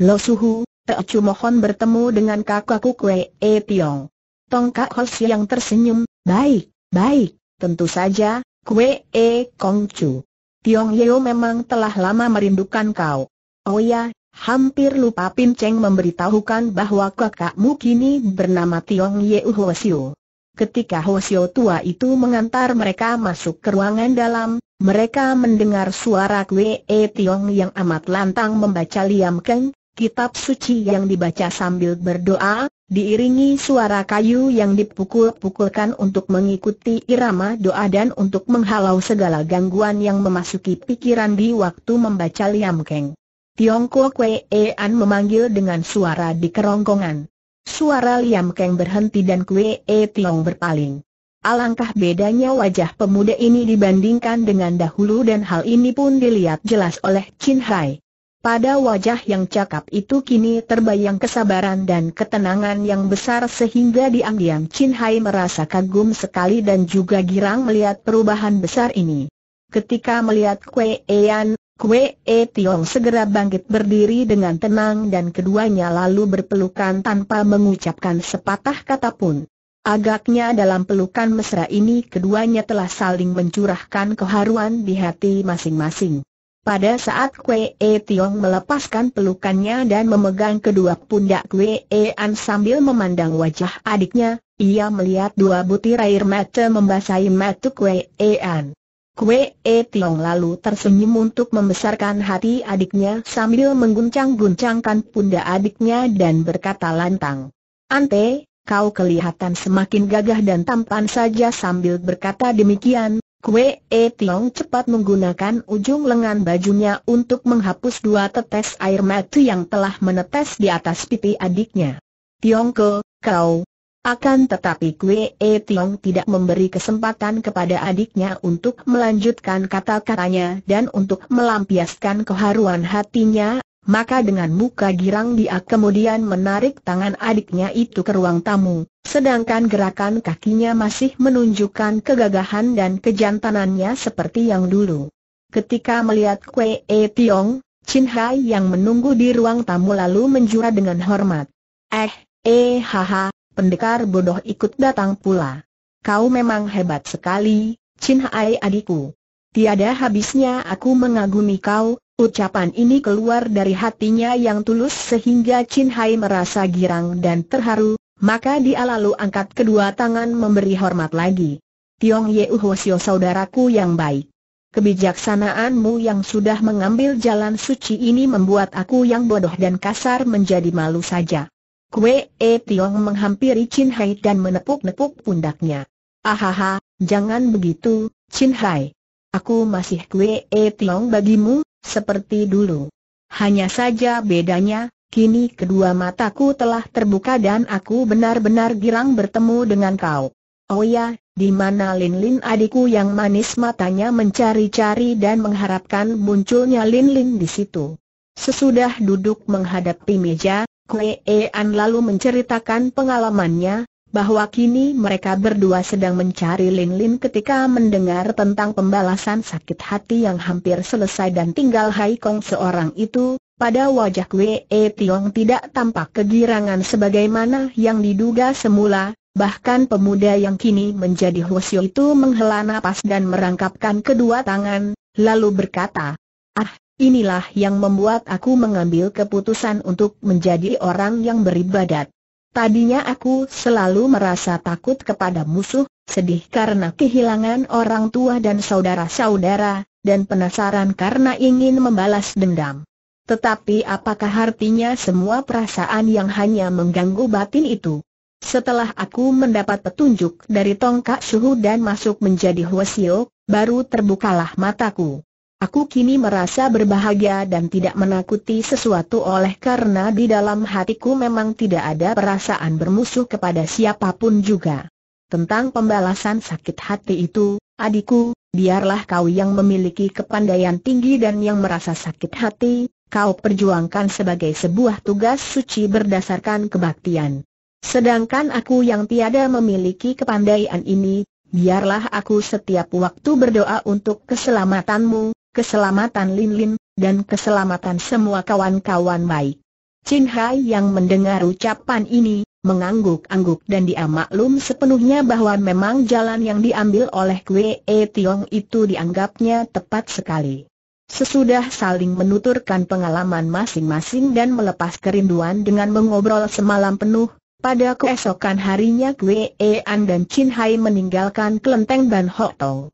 Speaker 1: Lo Suhu, Teocu mohon bertemu dengan kakakku Kue e Tiong. Tongkak Hos yang tersenyum, baik, baik, tentu saja, Kue e Kongcu. Tiong Yeo memang telah lama merindukan kau. Oh ya, Hampir lupa Pin Cheng memberitahukan bahwa kakakmu kini bernama Tiong Ye Huosio. Ketika Hosio tua itu mengantar mereka masuk ke ruangan dalam, mereka mendengar suara Kwe e Tiong yang amat lantang membaca Liam Keng, kitab suci yang dibaca sambil berdoa, diiringi suara kayu yang dipukul-pukulkan untuk mengikuti irama doa dan untuk menghalau segala gangguan yang memasuki pikiran di waktu membaca Liam Keng. Tiongkok Wei An memanggil dengan suara di kerongkongan. Suara Liam Keng berhenti dan Kue E Tiong berpaling. Alangkah bedanya wajah pemuda ini dibandingkan dengan dahulu dan hal ini pun dilihat jelas oleh Chin Hai. Pada wajah yang cakap itu kini terbayang kesabaran dan ketenangan yang besar sehingga diam-diam Chin Hai merasa kagum sekali dan juga girang melihat perubahan besar ini. Ketika melihat Kue Ean, Kue E Tiong segera bangkit berdiri dengan tenang dan keduanya lalu berpelukan tanpa mengucapkan sepatah kata pun. Agaknya dalam pelukan mesra ini keduanya telah saling mencurahkan keharuan di hati masing-masing. Pada saat Kue E Tiong melepaskan pelukannya dan memegang kedua pundak Kue E An sambil memandang wajah adiknya, ia melihat dua butir air mata membasahi mata Kue E An. Kue E Tiong lalu tersenyum untuk membesarkan hati adiknya sambil mengguncang-guncangkan pundak adiknya dan berkata lantang. Ante, kau kelihatan semakin gagah dan tampan saja sambil berkata demikian, Kue E Tiong cepat menggunakan ujung lengan bajunya untuk menghapus dua tetes air mata yang telah menetes di atas pipi adiknya. ke, kau, akan tetapi Kue E Tiong tidak memberi kesempatan kepada adiknya untuk melanjutkan kata-katanya dan untuk melampiaskan keharuan hatinya, maka dengan muka girang dia kemudian menarik tangan adiknya itu ke ruang tamu, sedangkan gerakan kakinya masih menunjukkan kegagahan dan kejantanannya seperti yang dulu. Ketika melihat Kue E Tiong, Chin Hai yang menunggu di ruang tamu lalu menjura dengan hormat. Eh, eh haha, pendekar bodoh ikut datang pula. Kau memang hebat sekali, Chin Hai adikku. Tiada habisnya aku mengagumi kau, ucapan ini keluar dari hatinya yang tulus sehingga Chin Hai merasa girang dan terharu, maka dia lalu angkat kedua tangan memberi hormat lagi. Tiong Ye Uhosyo saudaraku yang baik. Kebijaksanaanmu yang sudah mengambil jalan suci ini membuat aku yang bodoh dan kasar menjadi malu saja. Kue E Tiong menghampiri Chin Hai dan menepuk-nepuk pundaknya. Ahaha, jangan begitu, Chin Hai. Aku masih Kue E Tiong bagimu, seperti dulu. Hanya saja bedanya, kini kedua mataku telah terbuka dan aku benar-benar girang bertemu dengan kau. Oh ya, di mana Lin Lin adikku yang manis matanya mencari-cari dan mengharapkan munculnya Lin Lin di situ. Sesudah duduk menghadapi meja, Klean lalu menceritakan pengalamannya, bahwa kini mereka berdua sedang mencari Lin Lin ketika mendengar tentang pembalasan sakit hati yang hampir selesai dan tinggal Hai Kong seorang itu, pada wajah Wei e Tiong tidak tampak kegirangan sebagaimana yang diduga semula, bahkan pemuda yang kini menjadi Hwasyo itu menghela napas dan merangkapkan kedua tangan, lalu berkata, Ah, Inilah yang membuat aku mengambil keputusan untuk menjadi orang yang beribadat. Tadinya aku selalu merasa takut kepada musuh, sedih karena kehilangan orang tua dan saudara-saudara, dan penasaran karena ingin membalas dendam. Tetapi apakah artinya semua perasaan yang hanya mengganggu batin itu? Setelah aku mendapat petunjuk dari tongkat suhu dan masuk menjadi huasio, baru terbukalah mataku. Aku kini merasa berbahagia dan tidak menakuti sesuatu oleh karena di dalam hatiku memang tidak ada perasaan bermusuh kepada siapapun juga. Tentang pembalasan sakit hati itu, adikku, biarlah kau yang memiliki kepandaian tinggi dan yang merasa sakit hati, kau perjuangkan sebagai sebuah tugas suci berdasarkan kebaktian. Sedangkan aku yang tiada memiliki kepandaian ini, biarlah aku setiap waktu berdoa untuk keselamatanmu, keselamatan Lin Lin, dan keselamatan semua kawan-kawan baik. Chin Hai yang mendengar ucapan ini, mengangguk-angguk dan dia maklum sepenuhnya bahwa memang jalan yang diambil oleh Kwe E Tiong itu dianggapnya tepat sekali. Sesudah saling menuturkan pengalaman masing-masing dan melepas kerinduan dengan mengobrol semalam penuh, pada keesokan harinya Kwe e An dan Chin Hai meninggalkan kelenteng Ban Ho Tong.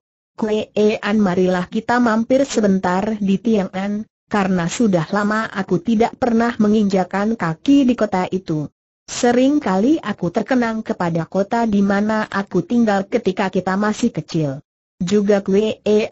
Speaker 1: An marilah kita mampir sebentar di Tiang'an, karena sudah lama aku tidak pernah menginjakan kaki di kota itu. Sering kali aku terkenang kepada kota di mana aku tinggal ketika kita masih kecil. Juga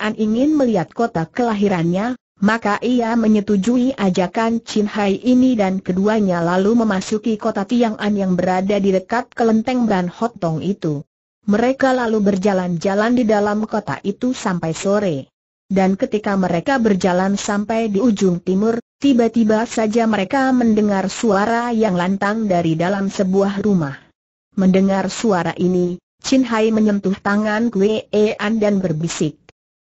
Speaker 1: An ingin melihat kota kelahirannya, maka ia menyetujui ajakan Chin Hai ini dan keduanya lalu memasuki kota Tiang'an yang berada di dekat kelenteng Ban Hotong itu. Mereka lalu berjalan-jalan di dalam kota itu sampai sore. Dan ketika mereka berjalan sampai di ujung timur, tiba-tiba saja mereka mendengar suara yang lantang dari dalam sebuah rumah. Mendengar suara ini, Chin Hai menyentuh tangan Kue An dan berbisik.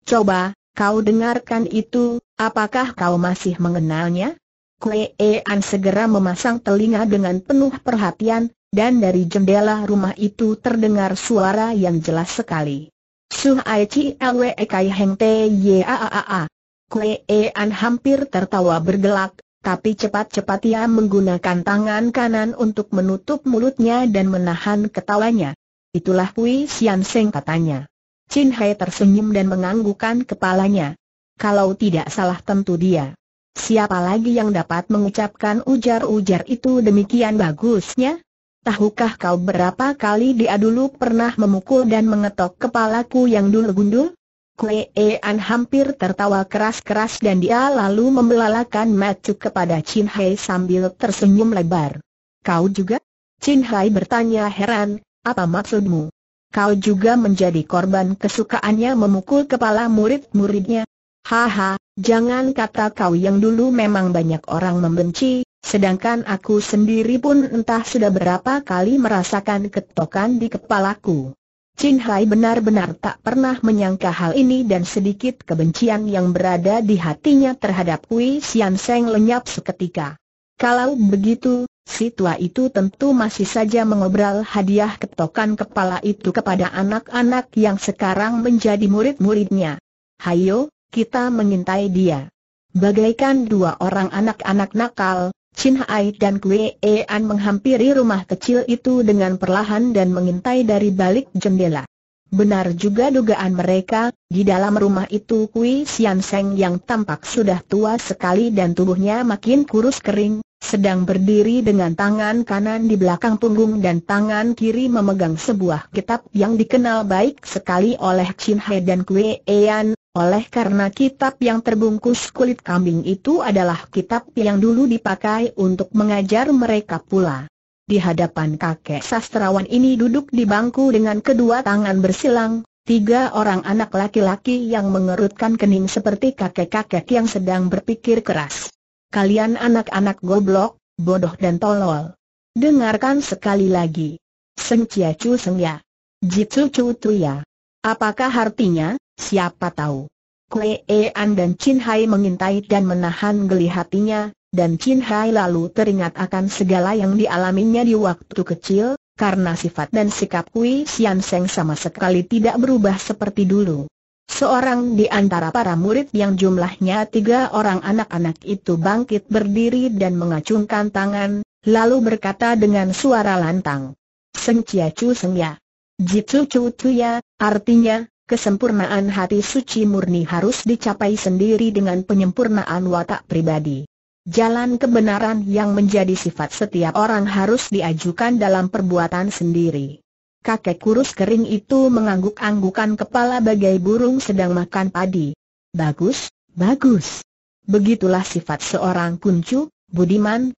Speaker 1: Coba, kau dengarkan itu, apakah kau masih mengenalnya? Kue An segera memasang telinga dengan penuh perhatian, dan dari jendela rumah itu terdengar suara yang jelas sekali. Suh Ai Chi Lwe Kai Heng Te Yaaa. Kue e An hampir tertawa bergelak, tapi cepat-cepat ia menggunakan tangan kanan untuk menutup mulutnya dan menahan ketawanya. Itulah Kui Sian Seng katanya. Chin Hai tersenyum dan menganggukkan kepalanya. Kalau tidak salah tentu dia. Siapa lagi yang dapat mengucapkan ujar-ujar itu demikian bagusnya? Tahukah kau berapa kali dia dulu pernah memukul dan mengetok kepalaku yang dulu gundul? Kue An hampir tertawa keras-keras dan dia lalu membelalakan macu kepada Chin Hai sambil tersenyum lebar. Kau juga? Chin Hai bertanya heran, apa maksudmu? Kau juga menjadi korban kesukaannya memukul kepala murid-muridnya? Haha, jangan kata kau yang dulu memang banyak orang membenci, Sedangkan aku sendiri pun entah sudah berapa kali merasakan ketokan di kepalaku. Chin Hai benar-benar tak pernah menyangka hal ini dan sedikit kebencian yang berada di hatinya terhadap Wei Xian Seng lenyap seketika. Kalau begitu, si tua itu tentu masih saja mengobral hadiah ketokan kepala itu kepada anak-anak yang sekarang menjadi murid-muridnya. Hayo, kita mengintai dia. Bagaikan dua orang anak-anak nakal, Chin Hai dan Kue An menghampiri rumah kecil itu dengan perlahan dan mengintai dari balik jendela. Benar juga dugaan mereka, di dalam rumah itu Kui Sian Seng yang tampak sudah tua sekali dan tubuhnya makin kurus kering, sedang berdiri dengan tangan kanan di belakang punggung dan tangan kiri memegang sebuah kitab yang dikenal baik sekali oleh Chin Hai dan Kui Ean, oleh karena kitab yang terbungkus kulit kambing itu adalah kitab yang dulu dipakai untuk mengajar mereka pula. Di hadapan kakek sastrawan ini duduk di bangku dengan kedua tangan bersilang, tiga orang anak laki-laki yang mengerutkan kening seperti kakek-kakek yang sedang berpikir keras. Kalian anak-anak goblok, bodoh dan tolol. Dengarkan sekali lagi. Seng Chia Chu Seng Ya. Jitsu Chu Tu Ya. Apakah artinya, siapa tahu? Kue An dan Chin Hai mengintai dan menahan geli hatinya, dan Chin Hai lalu teringat akan segala yang dialaminya di waktu kecil, karena sifat dan sikap Kui Sian Seng sama sekali tidak berubah seperti dulu. Seorang di antara para murid yang jumlahnya tiga orang anak-anak itu bangkit berdiri dan mengacungkan tangan, lalu berkata dengan suara lantang, Seng Chia Chu Seng Ya. Jitu ya, artinya, kesempurnaan hati suci murni harus dicapai sendiri dengan penyempurnaan watak pribadi. Jalan kebenaran yang menjadi sifat setiap orang harus diajukan dalam perbuatan sendiri. Kakek kurus kering itu mengangguk-anggukan kepala bagai burung sedang makan padi. Bagus, bagus. Begitulah sifat seorang kuncu, budiman,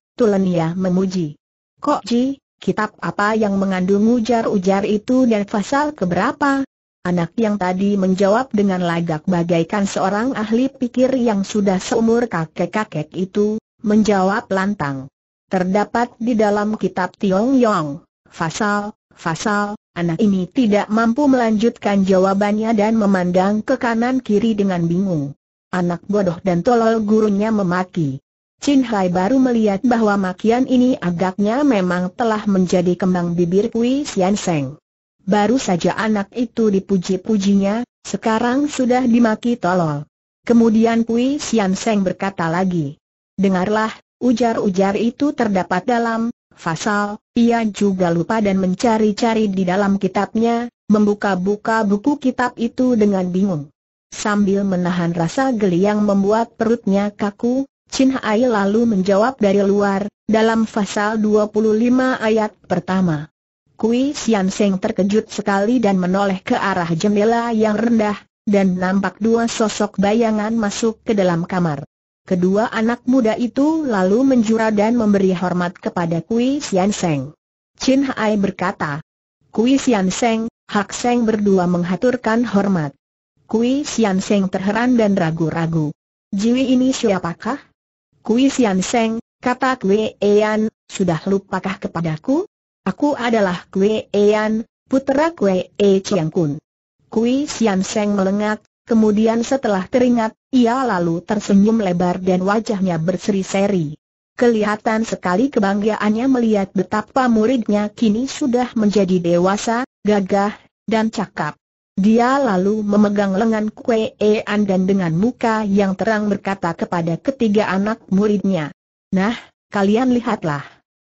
Speaker 1: ia memuji. Kok Ji, kitab apa yang mengandung ujar-ujar itu dan pasal keberapa? Anak yang tadi menjawab dengan lagak bagaikan seorang ahli pikir yang sudah seumur kakek-kakek itu, menjawab lantang. Terdapat di dalam kitab Tiong Yong, Fasal, Fasal, anak ini tidak mampu melanjutkan jawabannya dan memandang ke kanan kiri dengan bingung. Anak bodoh dan tolol gurunya memaki. Chin Hai baru melihat bahwa makian ini agaknya memang telah menjadi kembang bibir Kui Sian Seng. Baru saja anak itu dipuji-pujinya, sekarang sudah dimaki tolol. Kemudian Kui Sian Seng berkata lagi, Dengarlah, ujar-ujar itu terdapat dalam Fasal, ia juga lupa dan mencari-cari di dalam kitabnya, membuka-buka buku kitab itu dengan bingung. Sambil menahan rasa geli yang membuat perutnya kaku, Chin Hai lalu menjawab dari luar, dalam pasal 25 ayat pertama. Kui Sian Seng terkejut sekali dan menoleh ke arah jendela yang rendah, dan nampak dua sosok bayangan masuk ke dalam kamar. Kedua anak muda itu lalu menjura dan memberi hormat kepada Kui Sian Seng. Chin Hai berkata, Kui Sian Seng, Hak Seng berdua menghaturkan hormat. Kui Sian Seng terheran dan ragu-ragu. Jiwi ini siapakah? Kui Sian Seng, kata Kui Ean, sudah lupakah kepadaku? Aku adalah Kui Ean, putera Kui E Chiang Kun. Kui Sian Seng melengak, kemudian setelah teringat, ia lalu tersenyum lebar dan wajahnya berseri-seri. Kelihatan sekali kebanggaannya melihat betapa muridnya kini sudah menjadi dewasa, gagah, dan cakap. Dia lalu memegang lengan Kue An dan dengan muka yang terang berkata kepada ketiga anak muridnya. Nah, kalian lihatlah.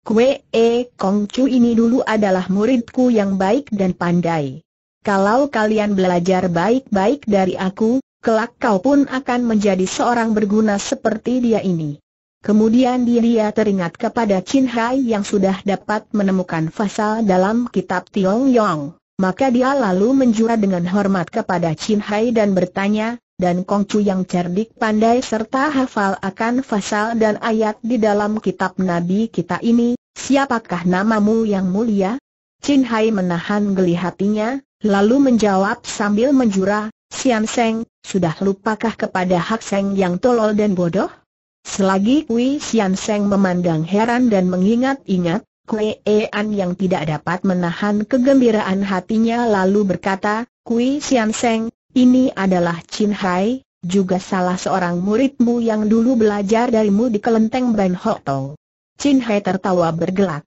Speaker 1: Kue E Kong ini dulu adalah muridku yang baik dan pandai. Kalau kalian belajar baik-baik dari aku, kelak kau pun akan menjadi seorang berguna seperti dia ini. Kemudian dia teringat kepada Chin Hai yang sudah dapat menemukan fasal dalam kitab Tiong Yong. Maka dia lalu menjura dengan hormat kepada Chin Hai dan bertanya, dan Kong Chu yang cerdik pandai serta hafal akan fasal dan ayat di dalam kitab Nabi kita ini, siapakah namamu yang mulia? Chin Hai menahan geli hatinya, lalu menjawab sambil menjura, Sian Seng, sudah lupakah kepada Hak Seng yang tolol dan bodoh? Selagi Kui Sian Seng memandang heran dan mengingat-ingat, Ean yang tidak dapat menahan kegembiraan hatinya lalu berkata, Kui Sian Seng, ini adalah Chin Hai, juga salah seorang muridmu yang dulu belajar darimu di kelenteng Ban Ho Tong. Chin Hai tertawa bergelak.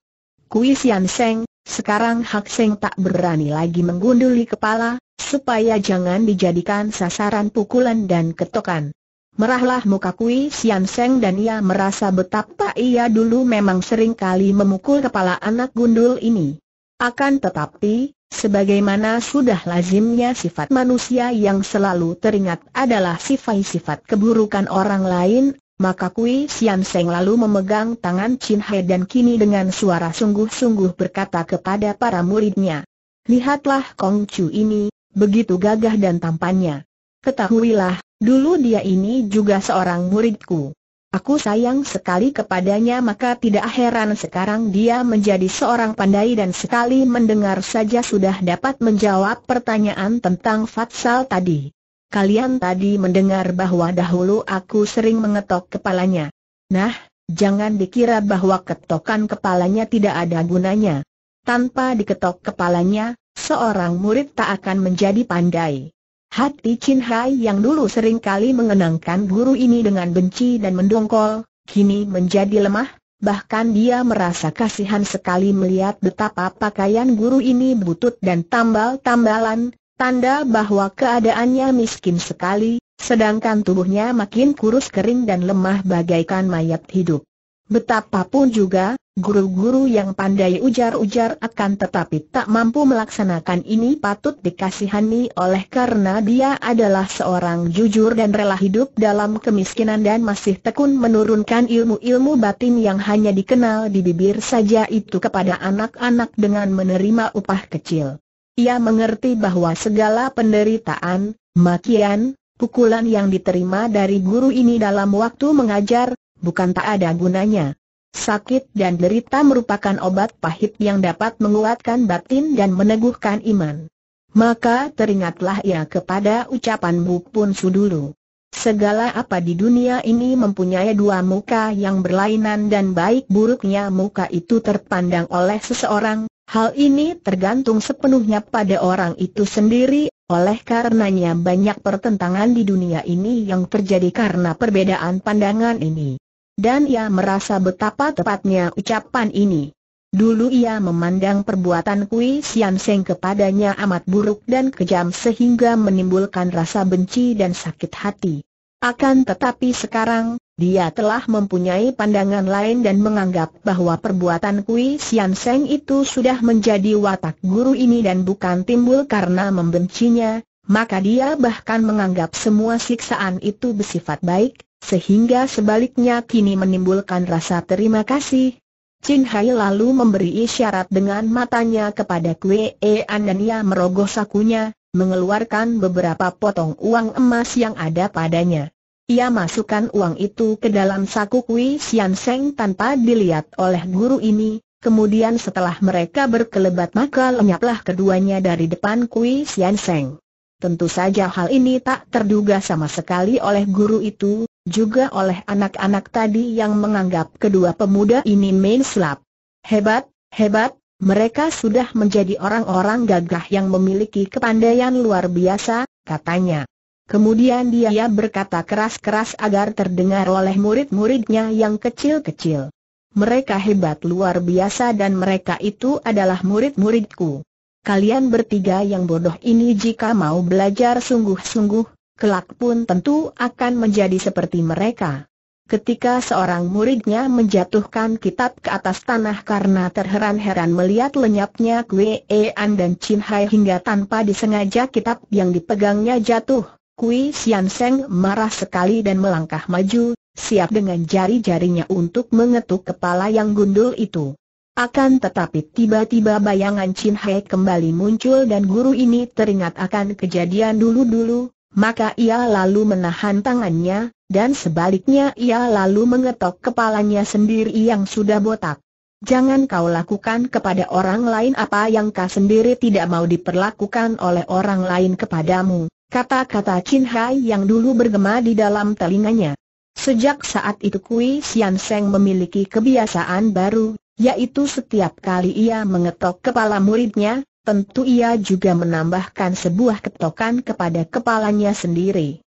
Speaker 1: Kui Sian Seng, sekarang Hak Seng tak berani lagi menggunduli kepala, supaya jangan dijadikan sasaran pukulan dan ketokan. Merahlah muka Kui Sian Seng dan ia merasa betapa ia dulu memang sering kali memukul kepala anak gundul ini. Akan tetapi, sebagaimana sudah lazimnya sifat manusia yang selalu teringat adalah sifat-sifat keburukan orang lain, maka Kui Sian Seng lalu memegang tangan Chin He dan kini dengan suara sungguh-sungguh berkata kepada para muridnya, Lihatlah Kong Chu ini, begitu gagah dan tampannya. Ketahuilah, dulu dia ini juga seorang muridku. Aku sayang sekali kepadanya maka tidak heran sekarang dia menjadi seorang pandai dan sekali mendengar saja sudah dapat menjawab pertanyaan tentang Fatsal tadi. Kalian tadi mendengar bahwa dahulu aku sering mengetok kepalanya. Nah, jangan dikira bahwa ketokan kepalanya tidak ada gunanya. Tanpa diketok kepalanya, seorang murid tak akan menjadi pandai. Hati Chin Hai yang dulu sering kali mengenangkan guru ini dengan benci dan mendongkol, kini menjadi lemah, bahkan dia merasa kasihan sekali melihat betapa pakaian guru ini butut dan tambal-tambalan, tanda bahwa keadaannya miskin sekali, sedangkan tubuhnya makin kurus kering dan lemah bagaikan mayat hidup. Betapapun juga, Guru-guru yang pandai ujar-ujar akan tetapi tak mampu melaksanakan ini patut dikasihani oleh karena dia adalah seorang jujur dan rela hidup dalam kemiskinan dan masih tekun menurunkan ilmu-ilmu batin yang hanya dikenal di bibir saja itu kepada anak-anak dengan menerima upah kecil. Ia mengerti bahwa segala penderitaan, makian, pukulan yang diterima dari guru ini dalam waktu mengajar, bukan tak ada gunanya. Sakit dan derita merupakan obat pahit yang dapat menguatkan batin dan meneguhkan iman. Maka teringatlah ia kepada ucapan Bupun Sudulu. Segala apa di dunia ini mempunyai dua muka yang berlainan dan baik buruknya muka itu terpandang oleh seseorang, hal ini tergantung sepenuhnya pada orang itu sendiri, oleh karenanya banyak pertentangan di dunia ini yang terjadi karena perbedaan pandangan ini. Dan ia merasa betapa tepatnya ucapan ini. Dulu ia memandang perbuatan Kui Sian Seng kepadanya amat buruk dan kejam sehingga menimbulkan rasa benci dan sakit hati. Akan tetapi sekarang, dia telah mempunyai pandangan lain dan menganggap bahwa perbuatan Kui Sian Seng itu sudah menjadi watak guru ini dan bukan timbul karena membencinya, maka dia bahkan menganggap semua siksaan itu bersifat baik, sehingga sebaliknya kini menimbulkan rasa terima kasih. Chin Hai lalu memberi isyarat dengan matanya kepada E An dan ia merogoh sakunya, mengeluarkan beberapa potong uang emas yang ada padanya. Ia masukkan uang itu ke dalam saku Kwe Sian Seng tanpa dilihat oleh guru ini, kemudian setelah mereka berkelebat maka lenyaplah keduanya dari depan Kwe Sian Seng. Tentu saja hal ini tak terduga sama sekali oleh guru itu, juga oleh anak-anak tadi yang menganggap kedua pemuda ini main sulap. Hebat, hebat, mereka sudah menjadi orang-orang gagah yang memiliki kepandaian luar biasa, katanya. Kemudian dia berkata keras-keras agar terdengar oleh murid-muridnya yang kecil-kecil. Mereka hebat luar biasa dan mereka itu adalah murid-muridku. Kalian bertiga yang bodoh ini jika mau belajar sungguh-sungguh, kelak pun tentu akan menjadi seperti mereka. Ketika seorang muridnya menjatuhkan kitab ke atas tanah karena terheran-heran melihat lenyapnya Kue An dan Chin Hai hingga tanpa disengaja kitab yang dipegangnya jatuh, Kui Sian Seng marah sekali dan melangkah maju, siap dengan jari-jarinya untuk mengetuk kepala yang gundul itu. Akan tetapi tiba-tiba bayangan Chin Hai kembali muncul dan guru ini teringat akan kejadian dulu-dulu, maka ia lalu menahan tangannya, dan sebaliknya ia lalu mengetok kepalanya sendiri yang sudah botak. Jangan kau lakukan kepada orang lain apa yang kau sendiri tidak mau diperlakukan oleh orang lain kepadamu, kata-kata Chin Hai yang dulu bergema di dalam telinganya. Sejak saat itu Kui Sian Seng memiliki kebiasaan baru, yaitu setiap kali ia mengetok kepala muridnya, Tentu ia juga menambahkan sebuah ketokan kepada kepalanya sendiri.